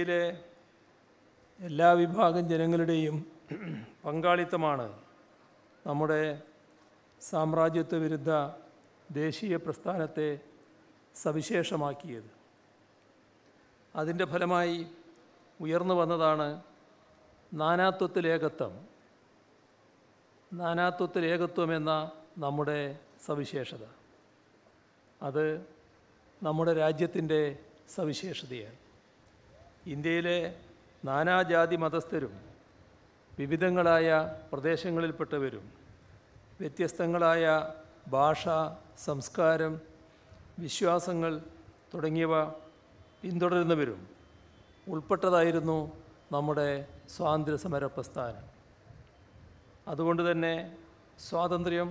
ഇന്ത്യയിലെ എല്ലാ വിഭാഗം ജനങ്ങളുടെയും പങ്കാളിത്തമാണ് നമ്മുടെ സാമ്രാജ്യത്വ വിരുദ്ധ ദേശീയ പ്രസ്ഥാനത്തെ സവിശേഷമാക്കിയത് അതിൻ്റെ ഫലമായി ഉയർന്നു വന്നതാണ് നാനാത്വത്തിലേകത്വം നാനാത്വത്തിലേകത്വം എന്ന നമ്മുടെ സവിശേഷത അത് നമ്മുടെ രാജ്യത്തിൻ്റെ സവിശേഷതയാണ് ഇന്ത്യയിലെ നാനാജാതി മതസ്ഥരും വിവിധങ്ങളായ പ്രദേശങ്ങളിൽപ്പെട്ടവരും വ്യത്യസ്തങ്ങളായ ഭാഷ സംസ്കാരം വിശ്വാസങ്ങൾ തുടങ്ങിയവ പിന്തുടരുന്നവരും ഉൾപ്പെട്ടതായിരുന്നു നമ്മുടെ സ്വാതന്ത്ര്യ സമര പ്രസ്ഥാനം അതുകൊണ്ട് തന്നെ സ്വാതന്ത്ര്യം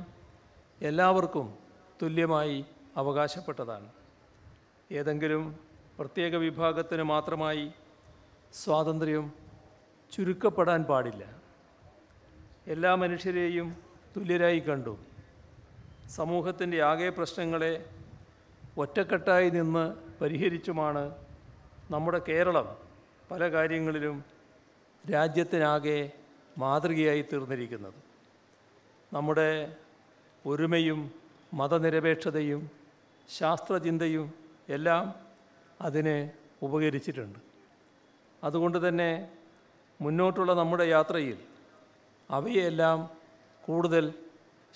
എല്ലാവർക്കും തുല്യമായി അവകാശപ്പെട്ടതാണ് ഏതെങ്കിലും പ്രത്യേക വിഭാഗത്തിന് മാത്രമായി സ്വാതന്ത്ര്യം ചുരുക്കപ്പെടാൻ പാടില്ല എല്ലാ മനുഷ്യരെയും തുല്യരായി കണ്ടു സമൂഹത്തിൻ്റെ ആകെ പ്രശ്നങ്ങളെ ഒറ്റക്കെട്ടായി നിന്ന് പരിഹരിച്ചുമാണ് നമ്മുടെ കേരളം പല കാര്യങ്ങളിലും രാജ്യത്തിനാകെ മാതൃകയായി തീർന്നിരിക്കുന്നത് നമ്മുടെ ഒരുമയും മതനിരപേക്ഷതയും ശാസ്ത്രചിന്തയും എല്ലാം അതിനെ ഉപകരിച്ചിട്ടുണ്ട് അതുകൊണ്ട് തന്നെ മുന്നോട്ടുള്ള നമ്മുടെ യാത്രയിൽ അവയെല്ലാം കൂടുതൽ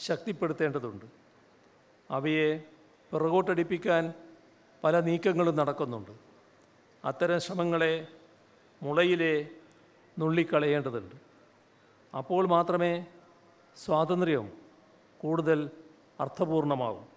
ശക്തിപ്പെടുത്തേണ്ടതുണ്ട് അവയെ പിറകോട്ടടിപ്പിക്കാൻ പല നീക്കങ്ങളും നടക്കുന്നുണ്ട് അത്തരം ശ്രമങ്ങളെ മുളയിലെ നുള്ളിക്കളയേണ്ടതുണ്ട് അപ്പോൾ മാത്രമേ സ്വാതന്ത്ര്യം കൂടുതൽ അർത്ഥപൂർണമാകും